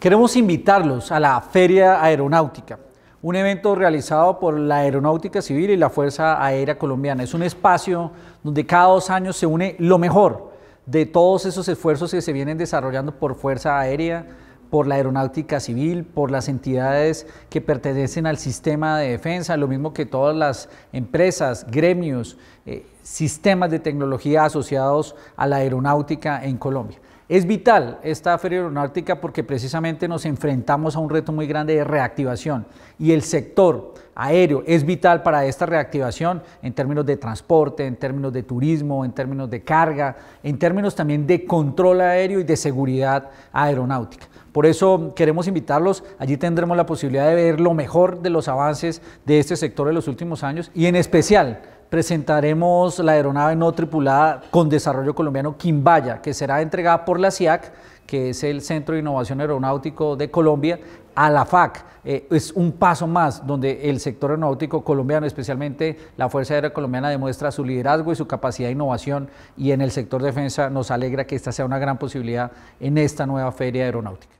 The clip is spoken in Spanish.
Queremos invitarlos a la Feria Aeronáutica, un evento realizado por la Aeronáutica Civil y la Fuerza Aérea Colombiana. Es un espacio donde cada dos años se une lo mejor de todos esos esfuerzos que se vienen desarrollando por Fuerza Aérea, por la Aeronáutica Civil, por las entidades que pertenecen al sistema de defensa, lo mismo que todas las empresas, gremios, eh, sistemas de tecnología asociados a la aeronáutica en Colombia. Es vital esta feria aeronáutica porque precisamente nos enfrentamos a un reto muy grande de reactivación y el sector aéreo es vital para esta reactivación en términos de transporte, en términos de turismo, en términos de carga, en términos también de control aéreo y de seguridad aeronáutica. Por eso queremos invitarlos, allí tendremos la posibilidad de ver lo mejor de los avances de este sector en los últimos años y en especial presentaremos la aeronave no tripulada con desarrollo colombiano Quimbaya, que será entregada por la CIAC, que es el Centro de Innovación Aeronáutico de Colombia, a la FAC. Eh, es un paso más donde el sector aeronáutico colombiano, especialmente la Fuerza Aérea Colombiana, demuestra su liderazgo y su capacidad de innovación y en el sector defensa nos alegra que esta sea una gran posibilidad en esta nueva feria aeronáutica.